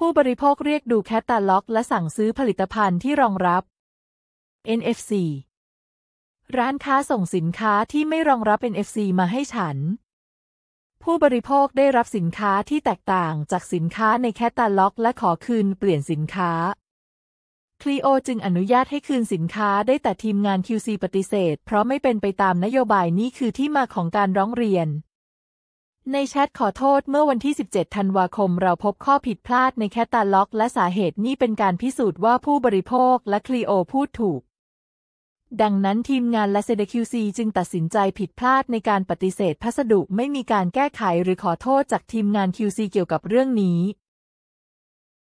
ผู้บริโภคเรียกดูแคตตาล็อก และสั่งซื้อผลิตภัณฑ์ที่รองรับ NFC ร้านค้าส่งสินค้าที่ไม่รองรับ NFC มาให้ฉัน ผู้บริโภคได้รับสินค้าที่แตกต่างจากสินค้าในแคตตาล็อก และขอคืนเปลี่ยนสินค้า คลีโอจึงอนุญาตให้คืนสินค้าได้แต่ทีมงาน QC ปฏิเสธ เพราะไม่เป็นไปตามนโยบายนี้คือที่มาของการร้องเรียนในแชทขอโทษเมื่อวันที่ 17 ธันวาคมเราพบข้อผิดพลาดในแคตตาล็อกและสาเหตุนี้เป็นการพิสูจน์ว่าผู้บริโภคและคลีโอพูดถูก ดังนั้นทีมงานและเซดคิวซีจึงตัดสินใจผิดพลาดในการปฏิเสธพัสดุไม่มีการแก้ไขหรือขอโทษจากทีมงาน QC เกี่ยวกับเรื่องนี้